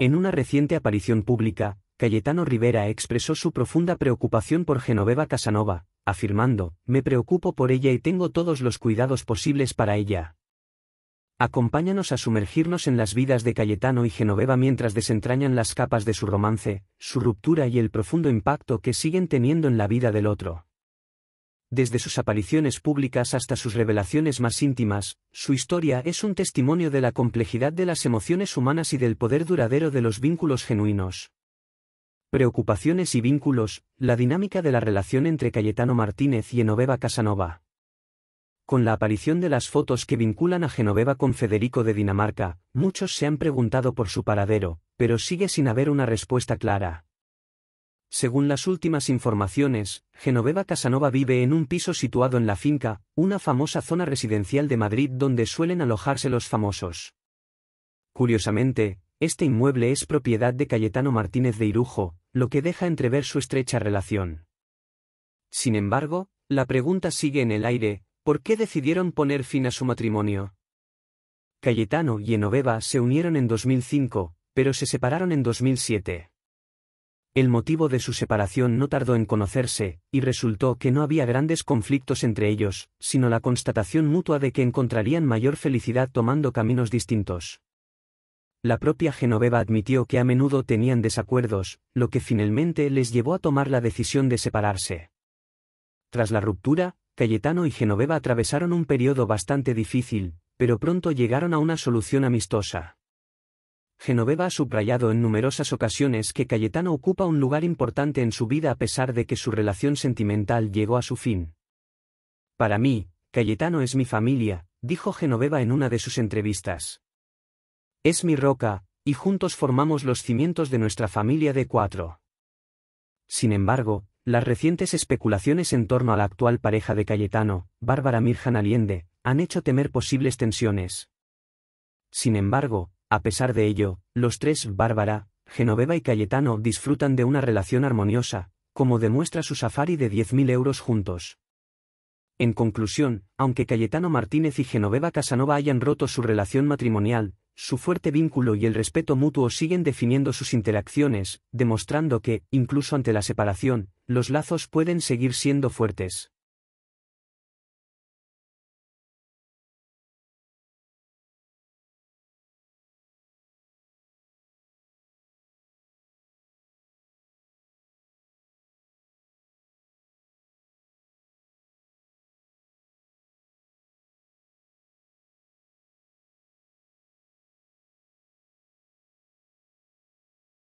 En una reciente aparición pública, Cayetano Rivera expresó su profunda preocupación por Genoveva Casanova, afirmando, me preocupo por ella y tengo todos los cuidados posibles para ella. Acompáñanos a sumergirnos en las vidas de Cayetano y Genoveva mientras desentrañan las capas de su romance, su ruptura y el profundo impacto que siguen teniendo en la vida del otro. Desde sus apariciones públicas hasta sus revelaciones más íntimas, su historia es un testimonio de la complejidad de las emociones humanas y del poder duradero de los vínculos genuinos. Preocupaciones y vínculos, la dinámica de la relación entre Cayetano Martínez y Enoveva Casanova. Con la aparición de las fotos que vinculan a Genoveva con Federico de Dinamarca, muchos se han preguntado por su paradero, pero sigue sin haber una respuesta clara. Según las últimas informaciones, Genoveva Casanova vive en un piso situado en La Finca, una famosa zona residencial de Madrid donde suelen alojarse los famosos. Curiosamente, este inmueble es propiedad de Cayetano Martínez de Irujo, lo que deja entrever su estrecha relación. Sin embargo, la pregunta sigue en el aire, ¿por qué decidieron poner fin a su matrimonio? Cayetano y Genoveva se unieron en 2005, pero se separaron en 2007. El motivo de su separación no tardó en conocerse, y resultó que no había grandes conflictos entre ellos, sino la constatación mutua de que encontrarían mayor felicidad tomando caminos distintos. La propia Genoveva admitió que a menudo tenían desacuerdos, lo que finalmente les llevó a tomar la decisión de separarse. Tras la ruptura, Cayetano y Genoveva atravesaron un periodo bastante difícil, pero pronto llegaron a una solución amistosa. Genoveva ha subrayado en numerosas ocasiones que Cayetano ocupa un lugar importante en su vida a pesar de que su relación sentimental llegó a su fin. Para mí, Cayetano es mi familia, dijo Genoveva en una de sus entrevistas. Es mi roca, y juntos formamos los cimientos de nuestra familia de cuatro. Sin embargo, las recientes especulaciones en torno a la actual pareja de Cayetano, Bárbara Mirjan Allende, han hecho temer posibles tensiones. Sin embargo, a pesar de ello, los tres, Bárbara, Genoveva y Cayetano, disfrutan de una relación armoniosa, como demuestra su safari de 10.000 euros juntos. En conclusión, aunque Cayetano Martínez y Genoveva Casanova hayan roto su relación matrimonial, su fuerte vínculo y el respeto mutuo siguen definiendo sus interacciones, demostrando que, incluso ante la separación, los lazos pueden seguir siendo fuertes.